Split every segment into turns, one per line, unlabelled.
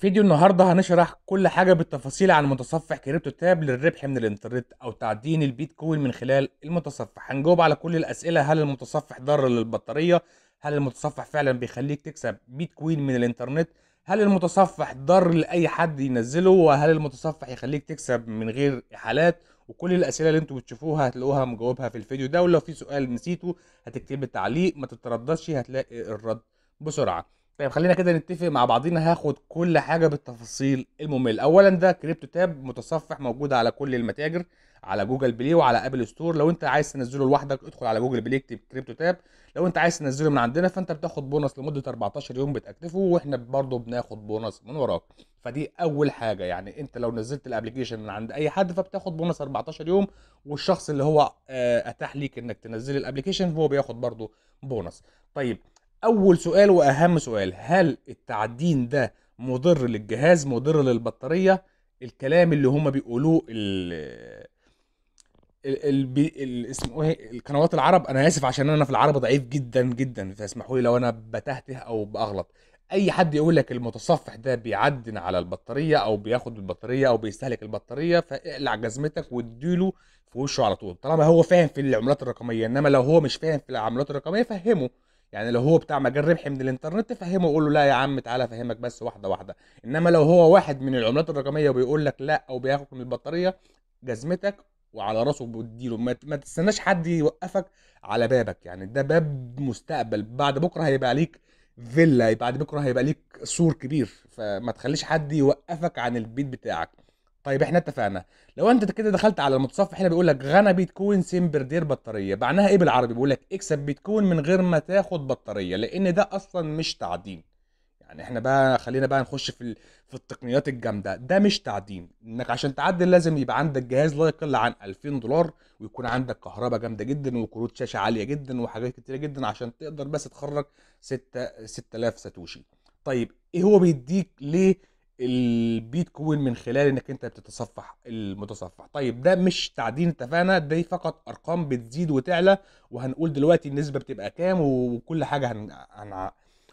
فيديو النهارده هنشرح كل حاجه بالتفاصيل عن متصفح كريبتو تاب للربح من الانترنت او تعدين البيتكوين من خلال المتصفح هنجاوب على كل الاسئله هل المتصفح ضار للبطاريه هل المتصفح فعلا بيخليك تكسب بيتكوين من الانترنت هل المتصفح ضار لاي حد ينزله وهل المتصفح يخليك تكسب من غير احالات وكل الاسئله اللي انتوا بتشوفوها هتلاقوها مجاوبها في الفيديو ده ولو في سؤال نسيته هتكتب التعليق ما تترددش هتلاقي الرد بسرعه طيب خلينا كده نتفق مع بعضينا هاخد كل حاجه بالتفاصيل الممل اولا ده كريبتو تاب متصفح موجود على كل المتاجر على جوجل بلاي وعلى ابل ستور لو انت عايز تنزله لوحدك ادخل على جوجل بلاي اكتب كريبتو تاب لو انت عايز تنزله من عندنا فانت بتاخد بونص لمده 14 يوم بتاكتفه واحنا برضه بناخد بونص من وراك فدي اول حاجه يعني انت لو نزلت الابلكيشن من عند اي حد فبتاخد بونص 14 يوم والشخص اللي هو آه، اتاح ليك انك تنزل الابلكيشن هو بياخد برضه بونص طيب اول سؤال واهم سؤال هل التعدين ده مضر للجهاز مضر للبطاريه الكلام اللي هما بيقولوه ال اسمه ايه القنوات العرب انا اسف عشان انا في العرب ضعيف جدا جدا فاسمحوا لي لو انا بتهته او باغلط اي حد يقول لك المتصفح ده بيعدن على البطاريه او بياخد البطاريه او بيستهلك البطاريه فاقلع جزمتك واديله في وشه على طول طالما هو فاهم في العملات الرقميه انما لو هو مش فاهم في العملات الرقميه فهمه يعني لو هو بتاع مجال ربح من الانترنت فهمه وقول له لا يا عم تعالى افهمك بس واحده واحده انما لو هو واحد من العملات الرقميه وبيقول لك لا او بياخد من البطاريه جزمتك وعلى راسه بتديله ما تستناش حد يوقفك على بابك يعني ده باب مستقبل بعد بكره هيبقى ليك فيلا بعد بكره هيبقى ليك سور كبير فما تخليش حد يوقفك عن البيت بتاعك طيب احنا اتفقنا لو انت كده دخلت على المتصفح هنا بيقول لك غنى بيتكوين سيم دير بطاريه معناها ايه بالعربي بيقول لك اكسب بيتكوين من غير ما تاخد بطاريه لان ده اصلا مش تعدين يعني احنا بقى خلينا بقى نخش في في التقنيات الجامده ده مش تعدين انك عشان تعدل لازم يبقى عندك جهاز لا يقل عن 2000 دولار ويكون عندك كهرباء جامده جدا وكروت شاشه عاليه جدا وحاجات كتيره جدا عشان تقدر بس تخرج 6 6000 ساتوشي طيب ايه هو بيديك ليه البيتكوين من خلال انك انت بتتصفح المتصفح طيب ده مش تعدين اتفقنا دي فقط ارقام بتزيد وتعلى وهنقول دلوقتي النسبه بتبقى كام وكل حاجه هن... هن...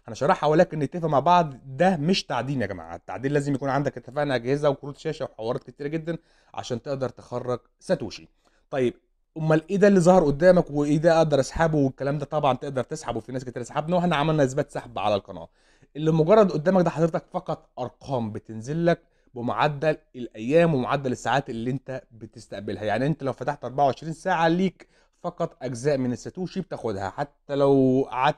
هنشرحها ولكن نتفق مع بعض ده مش تعدين يا جماعه التعدين لازم يكون عندك اتفقنا اجهزه وكروت شاشه وحوارات كتيره جدا عشان تقدر تخرج ساتوشي طيب امال ايه ده اللي ظهر قدامك وايه ده اقدر اسحبه والكلام ده طبعا تقدر تسحبه في ناس كتير سحبنا واحنا عملنا اثبات سحب على القناه اللي مجرد قدامك ده حضرتك فقط ارقام بتنزل لك بمعدل الايام ومعدل الساعات اللي انت بتستقبلها يعني انت لو فتحت 24 ساعه ليك فقط اجزاء من الساتوشي بتاخدها حتى لو قعدت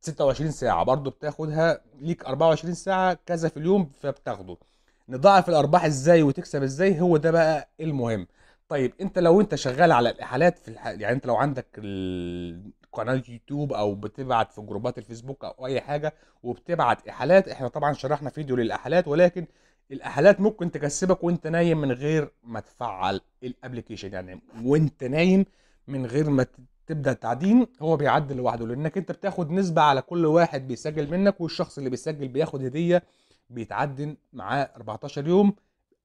26 ساعه برضه بتاخدها ليك 24 ساعه كذا في اليوم فبتاخده نضاعف الارباح ازاي وتكسب ازاي هو ده بقى المهم طيب انت لو انت شغال على الاحالات في الح... يعني انت لو عندك ال... قناه يوتيوب او بتبعت في جروبات الفيسبوك او اي حاجه وبتبعت احالات احنا طبعا شرحنا فيديو للاحالات ولكن الاحالات ممكن تكسبك وانت نايم من غير ما تفعل الابلكيشن يعني وانت نايم من غير ما تبدا تعدين هو بيعدل لوحده لانك انت بتاخد نسبه على كل واحد بيسجل منك والشخص اللي بيسجل بياخد هديه بيتعدن معاه 14 يوم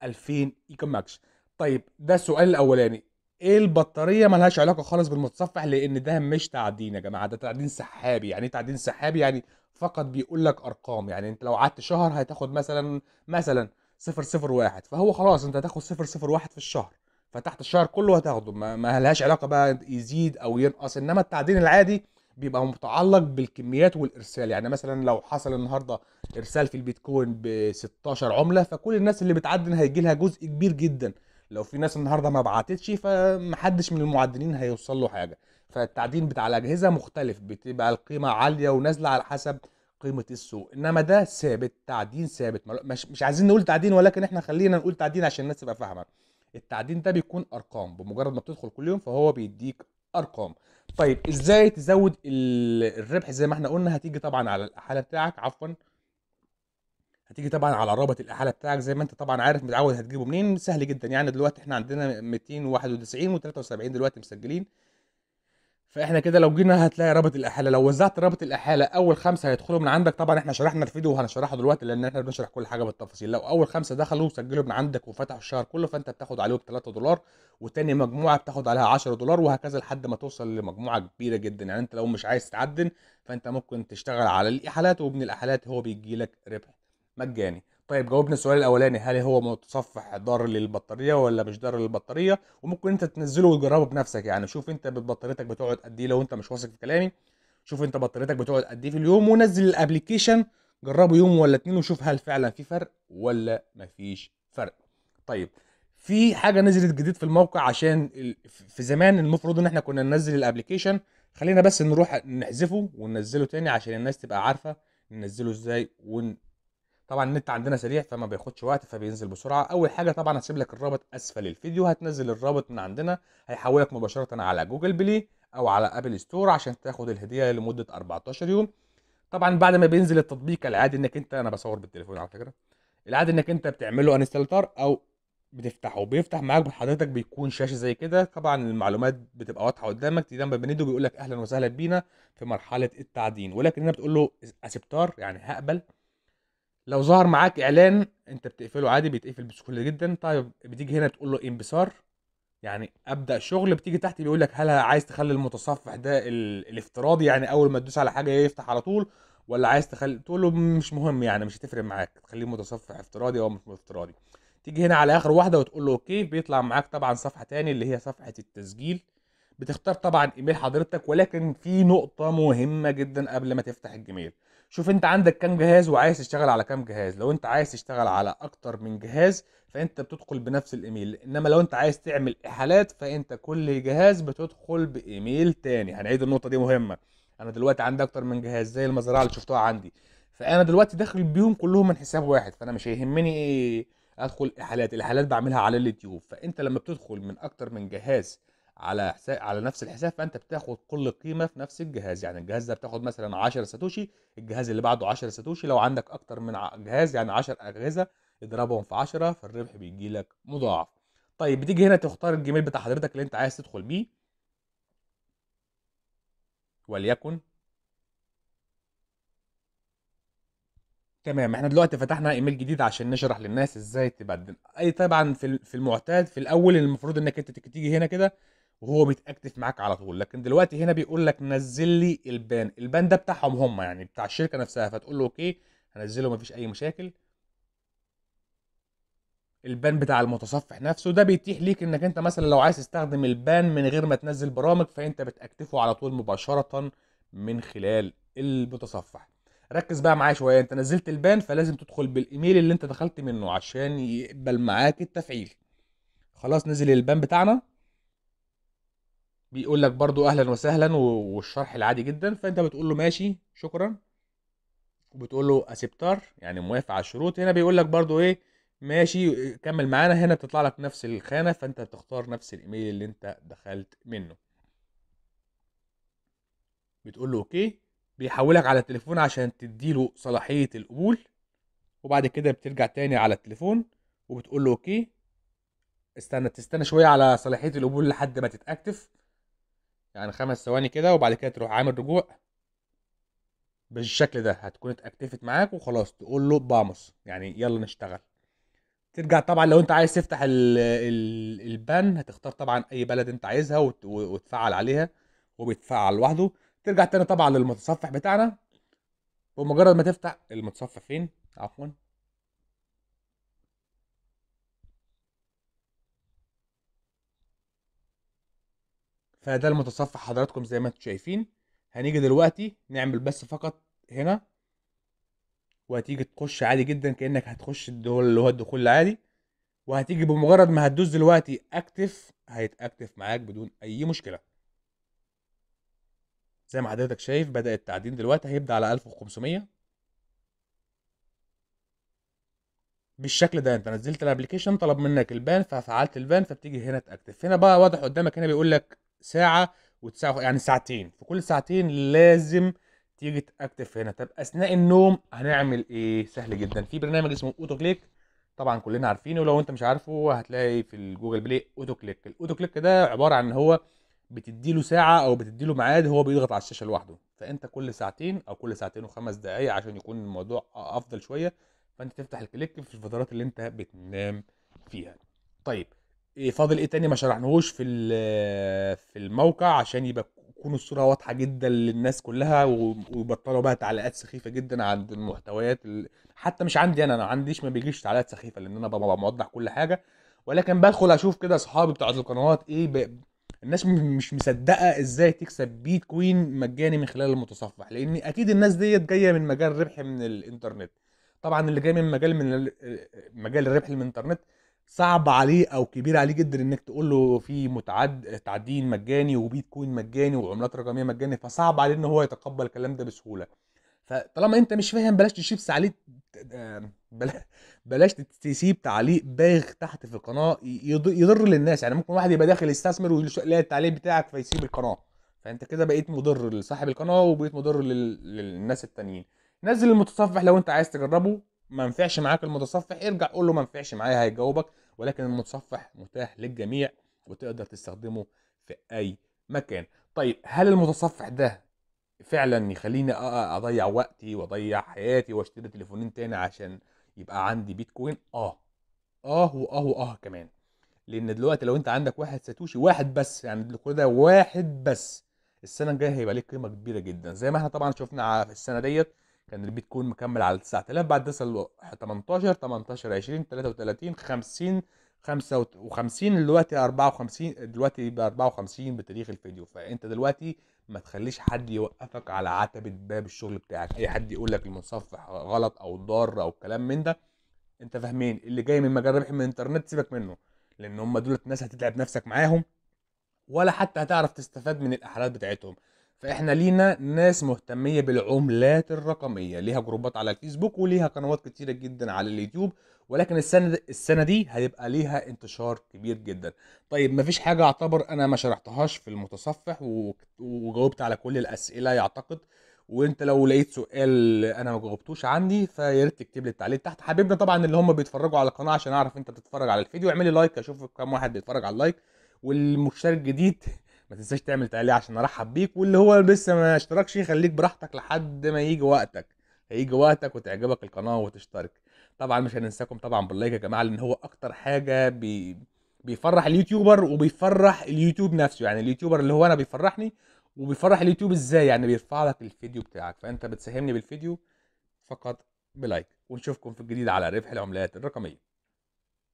2000 إيكوماكس طيب ده السؤال الاولاني ايه البطاريه ملهاش علاقه خالص بالمتصفح لان ده مش تعدين يا جماعه ده تعدين سحابي يعني ايه تعدين سحابي يعني فقط بيقول لك ارقام يعني انت لو قعدت شهر هتاخد مثلا مثلا 001 فهو خلاص انت هتاخد 001 في الشهر فتحت الشهر كله هتاخده ما, ما لهاش علاقه بقى يزيد او ينقص انما التعدين العادي بيبقى متعلق بالكميات والارسال يعني مثلا لو حصل النهارده ارسال في البيتكوين ب 16 عمله فكل الناس اللي بتعدن هيجي لها جزء كبير جدا لو في ناس النهارده ما بعتتش فمحدش من المعدلين هيوصل له حاجه فالتعدين بتاع الاجهزه مختلف بتبقى القيمه عاليه ونازله على حسب قيمه السوق انما ده ثابت تعدين ثابت مش مش عايزين نقول تعدين ولكن احنا خلينا نقول تعدين عشان الناس تبقى فاهمه التعدين ده بيكون ارقام بمجرد ما بتدخل كل يوم فهو بيديك ارقام طيب ازاي تزود الربح زي ما احنا قلنا هتيجي طبعا على الاحاله بتاعك عفوا هتيجي طبعا على رابط الاحاله بتاعك زي ما انت طبعا عارف متعود هتجيبه منين سهل جدا يعني دلوقتي احنا عندنا 291 و73 دلوقتي مسجلين فاحنا كده لو جينا هتلاقي رابط الاحاله لو وزعت رابط الاحاله اول خمسه هيدخلوا من عندك طبعا احنا شرحنا الفيديو وهنشرحه دلوقتي لان احنا بنشرح كل حاجه بالتفاصيل لو اول خمسه دخلوا وسجلوا من عندك وفتحوا الشهر كله فانت بتاخد عليهم 3 دولار وتاني مجموعه بتاخد عليها 10 دولار وهكذا لحد ما توصل لمجموعه كبيره جدا يعني انت لو مش عايز تعدن فانت ممكن تشتغل على الاحالات ومن الاحالات هو بيجي لك ربح مجاني طيب جاوبنا السؤال الاولاني هل هو متصفح ضار للبطاريه ولا مش ضار للبطاريه وممكن انت تنزله وتجربه بنفسك يعني شوف انت بطاريتك بتقعد قد ايه لو انت مش واثق في كلامي شوف انت بطاريتك بتقعد قد ايه في اليوم ونزل الابلكيشن جربه يوم ولا اتنين وشوف هل فعلا في فرق ولا مفيش فرق طيب في حاجه نزلت جديد في الموقع عشان في زمان المفروض ان احنا كنا ننزل الابلكيشن خلينا بس نروح نحذفه وننزله تاني عشان الناس تبقى عارفه ننزله ازاي ون... طبعا النت عندنا سريع فما بياخدش وقت فبينزل بسرعه اول حاجه طبعا هسيب لك الرابط اسفل الفيديو هتنزل الرابط من عندنا هيحولك مباشره على جوجل بلاي او على ابل ستور عشان تاخد الهديه لمده 14 يوم طبعا بعد ما بينزل التطبيق العادي انك انت انا بصور بالتليفون على فكره العادي انك انت بتعمله انستلتر او بتفتحه بيفتح معاك حضرتك بيكون شاشه زي كده طبعا المعلومات بتبقى واضحه قدامك تدعم بنيدو بيقول لك اهلا وسهلا بينا في مرحله التعدين ولكن هنا بتقول له اسبتار يعني هقبل لو ظهر معاك اعلان انت بتقفله عادي بيتقفل بسهوله جدا طيب بتيجي هنا تقول له انبسار يعني ابدا شغل بتيجي تحت بيقول لك هل عايز تخلي المتصفح ده الافتراضي يعني اول ما تدوس على حاجه يفتح على طول ولا عايز تخلي تقول له مش مهم يعني مش هتفرق معاك تخليه متصفح افتراضي او مش افتراضي تيجي هنا على اخر واحده وتقول له اوكي بيطلع معاك طبعا صفحه تاني اللي هي صفحه التسجيل بتختار طبعا ايميل حضرتك ولكن في نقطه مهمه جدا قبل ما تفتح الجيميل شوف انت عندك كام جهاز وعايز تشتغل على كام جهاز لو انت عايز تشتغل على اكتر من جهاز فانت بتدخل بنفس الايميل انما لو انت عايز تعمل احالات فانت كل جهاز بتدخل بايميل تاني هنعيد النقطه دي مهمه انا دلوقتي عندي اكتر من جهاز زي المزرعه اللي شفتوها عندي فانا دلوقتي داخل بيهم كلهم من حساب واحد فانا مش هيهمني ايه ادخل احالات الاحالات بعملها على اليوتيوب فانت لما بتدخل من اكتر من جهاز على حساب على نفس الحساب فانت بتاخد كل قيمه في نفس الجهاز يعني الجهاز ده بتاخد مثلا 10 ساتوشي الجهاز اللي بعده 10 ساتوشي لو عندك اكتر من جهاز يعني 10 اجهزه اضربهم في 10 فالربح بيجي لك مضاعف طيب بتيجي هنا تختار الجيميل بتاع حضرتك اللي انت عايز تدخل بيه وليكن تمام احنا دلوقتي فتحنا ايميل جديد عشان نشرح للناس ازاي تبدل اي طبعا في في المعتاد في الاول المفروض انك انت تيجي هنا كده وهو بيتاكتف معاك على طول لكن دلوقتي هنا بيقول لك نزل لي البان البان ده بتاعهم هم يعني بتاع الشركه نفسها فتقول له اوكي هنزله مفيش اي مشاكل البان بتاع المتصفح نفسه ده بيتيح ليك انك انت مثلا لو عايز تستخدم البان من غير ما تنزل برامج فانت بتاكتفه على طول مباشره من خلال المتصفح ركز بقى معايا شويه انت نزلت البان فلازم تدخل بالايميل اللي انت دخلت منه عشان يقبل معاك التفعيل خلاص نزل البان بتاعنا بيقول لك برضو اهلا وسهلا والشرح العادي جدا فانت بتقول له ماشي شكرا وبتقول له اسبتار يعني موافق على الشروط هنا بيقول لك برضو ايه ماشي كمل معانا هنا بتطلع لك نفس الخانه فانت بتختار نفس الايميل اللي انت دخلت منه بتقول له اوكي بيحولك على التليفون عشان تديله صلاحيه القبول وبعد كده بترجع تاني على التليفون وبتقول له اوكي استنى تستنى شويه على صلاحيه القبول لحد ما تتاكتف يعني خمس ثواني كده وبعد كده تروح عامل رجوع بالشكل ده هتكون اتاكتفت معاك وخلاص تقول له باموس يعني يلا نشتغل ترجع طبعا لو انت عايز تفتح البان هتختار طبعا اي بلد انت عايزها وتفعل عليها وبيتفعل لوحده ترجع تاني طبعا للمتصفح بتاعنا ومجرد ما تفتح المتصفح فين عفوا فده المتصفح حضراتكم زي ما انتم شايفين هنيجي دلوقتي نعمل بس فقط هنا وهتيجي تخش عادي جدا كانك هتخش الدول اللي هو الدخول العادي وهتيجي بمجرد ما هتدوس دلوقتي اكتف هيتاكتف معاك بدون اي مشكله زي ما حضرتك شايف بدا التعدين دلوقتي هيبدا على 1500 بالشكل ده انت نزلت الابلكيشن طلب منك البان ففعلت البان فبتيجي هنا تاكتف هنا بقى واضح قدامك هنا بيقول لك ساعه وتسعة يعني ساعتين في كل ساعتين لازم تيجي تاكتف هنا طب اثناء النوم هنعمل ايه سهل جدا في برنامج اسمه اوتو كليك طبعا كلنا عارفينه ولو انت مش عارفه هتلاقي في الجوجل بلاي اوتو كليك الاوتو كليك ده عباره عن ان هو له ساعه او بتدي له ميعاد هو بيضغط على الشاشه لوحده فانت كل ساعتين او كل ساعتين وخمس دقائق عشان يكون الموضوع افضل شويه فانت تفتح الكليك في الفترات اللي انت بتنام فيها طيب إيه فاضل ايه تاني ما شرحناهوش في آه، في الموقع عشان يبقى تكون الصوره واضحه جدا للناس كلها ويبطلوا بقى تعليقات سخيفه جدا عند المحتويات حتى مش عندي انا انا ما عنديش ما بيجيش تعليقات سخيفه لان انا ببقى موضح كل حاجه ولكن بدخل اشوف كده اصحابي بتوع القنوات ايه ب... الناس مش مصدقه ازاي تكسب بيت كوين مجاني من خلال المتصفح لان اكيد الناس ديت جايه من مجال ربح من الانترنت طبعا اللي جاي من مجال من آه، مجال الربح من الانترنت صعب عليه او كبير عليه جدا انك تقول له في متعد تعدين مجاني وبيتكوين مجاني وعملات رقميه مجاني فصعب عليه ان هو يتقبل الكلام ده بسهوله فطالما انت مش فاهم بلاش تشيبس عليه آه، بلاش تسيب تعليق باغ تحت في القناه يضر للناس يعني ممكن واحد يبقى داخل يستثمر ويلاقي التعليق بتاعك فيسيب القناه فانت كده بقيت مضر لصاحب القناه وبقيت مضر لل... للناس التانيين نزل المتصفح لو انت عايز تجربه ما نفعش معاك المتصفح ارجع قول له ما نفعش معايا هيجاوبك ولكن المتصفح متاح للجميع وتقدر تستخدمه في اي مكان طيب هل المتصفح ده فعلا يخليني اضيع وقتي واضيع حياتي واشتري تليفونين تاني عشان يبقى عندي بيتكوين اه اه واه واه كمان لان دلوقتي لو انت عندك واحد ساتوشي واحد بس يعني كل ده واحد بس السنه الجايه هيبقى ليه قيمه كبيره جدا زي ما احنا طبعا شفنا في السنه ديت كان البيتكوين مكمل على 9000 بعد وصل 18 18 20 33 50 55 دلوقتي 54 دلوقتي يبقى 54 بتاريخ الفيديو فانت دلوقتي ما تخليش حد يوقفك على عتبة باب الشغل بتاعك اي حد يقول لك المتصفح غلط او ضار او كلام من ده انت فاهمين اللي جاي من مجال ربح من الانترنت سيبك منه لان هم دول الناس هتتعب نفسك معاهم ولا حتى هتعرف تستفاد من الاحلال بتاعتهم فاحنا لينا ناس مهتميه بالعملات الرقميه ليها جروبات على الفيسبوك وليها قنوات كتيره جدا على اليوتيوب ولكن السنه السنه دي هيبقى ليها انتشار كبير جدا طيب مفيش حاجه اعتبر انا ما شرحتهاش في المتصفح وجاوبت على كل الاسئله يعتقد وانت لو لقيت سؤال انا ما جاوبتوش عندي فياريت تكتب لي التعليق تحت حبيبنا طبعا اللي هم بيتفرجوا على القناه عشان اعرف انت بتتفرج على الفيديو اعمل لي لايك اشوف كم واحد بيتفرج على اللايك والمشترك الجديد ما تنساش تعمل تقليع عشان ارحب بيك واللي هو لسه ما اشتركش خليك براحتك لحد ما يجي وقتك هيجي وقتك وتعجبك القناه وتشترك طبعا مش هننساكم طبعا باللايك يا جماعه لان هو اكتر حاجه بي... بيفرح اليوتيوبر وبيفرح اليوتيوب نفسه يعني اليوتيوبر اللي هو انا بيفرحني وبيفرح اليوتيوب ازاي يعني بيرفع لك الفيديو بتاعك فانت بتساهمني بالفيديو فقط بلايك ونشوفكم في الجديد على ربح العملات الرقميه